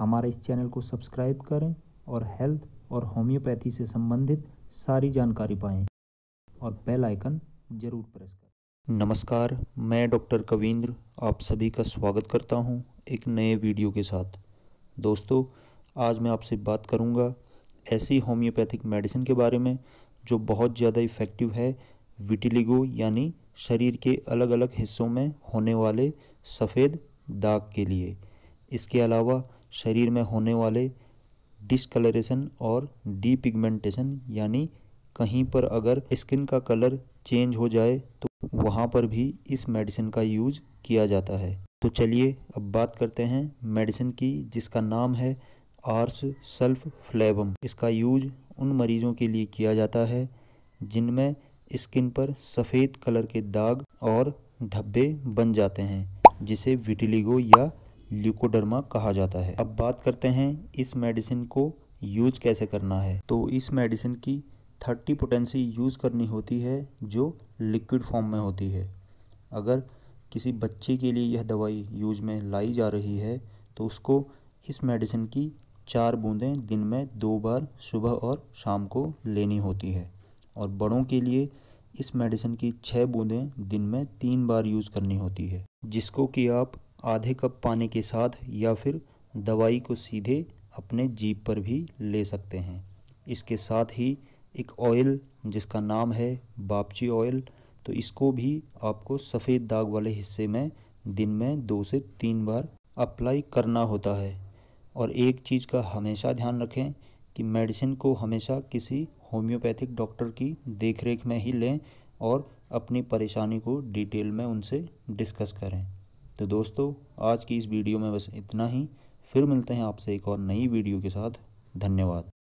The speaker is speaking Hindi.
हमारे इस चैनल को सब्सक्राइब करें और हेल्थ और होम्योपैथी से संबंधित सारी जानकारी पाएं और बेल आइकन ज़रूर प्रेस करें नमस्कार मैं डॉक्टर कविंद्र आप सभी का स्वागत करता हूं एक नए वीडियो के साथ दोस्तों आज मैं आपसे बात करूंगा ऐसी होम्योपैथिक मेडिसिन के बारे में जो बहुत ज़्यादा इफ़ेक्टिव है विटिलिगो यानी शरीर के अलग अलग हिस्सों में होने वाले सफ़ेद दाग के लिए इसके अलावा शरीर में होने वाले डिसकलरेशन और डीपिगमेंटेशन यानी कहीं पर अगर स्किन का कलर चेंज हो जाए तो वहाँ पर भी इस मेडिसिन का यूज किया जाता है तो चलिए अब बात करते हैं मेडिसिन की जिसका नाम है आर्स सल्फ फ्लेबम इसका यूज उन मरीजों के लिए किया जाता है जिनमें स्किन पर सफ़ेद कलर के दाग और धब्बे बन जाते हैं जिसे विटिलिगो या ल्यूकोडर्मा कहा जाता है अब बात करते हैं इस मेडिसिन को यूज कैसे करना है तो इस मेडिसिन की थर्टी पोटेंसी यूज़ करनी होती है जो लिक्विड फॉर्म में होती है अगर किसी बच्चे के लिए यह दवाई यूज में लाई जा रही है तो उसको इस मेडिसिन की चार बूंदें दिन में दो बार सुबह और शाम को लेनी होती है और बड़ों के लिए इस मेडिसिन की छः बूंदें दिन में तीन बार यूज़ करनी होती है जिसको कि आप आधे कप पानी के साथ या फिर दवाई को सीधे अपने जीप पर भी ले सकते हैं इसके साथ ही एक ऑयल जिसका नाम है बापची ऑयल तो इसको भी आपको सफ़ेद दाग वाले हिस्से में दिन में दो से तीन बार अप्लाई करना होता है और एक चीज़ का हमेशा ध्यान रखें कि मेडिसिन को हमेशा किसी होम्योपैथिक डॉक्टर की देखरेख में ही लें और अपनी परेशानी को डिटेल में उनसे डिस्कस करें तो दोस्तों आज की इस वीडियो में बस इतना ही फिर मिलते हैं आपसे एक और नई वीडियो के साथ धन्यवाद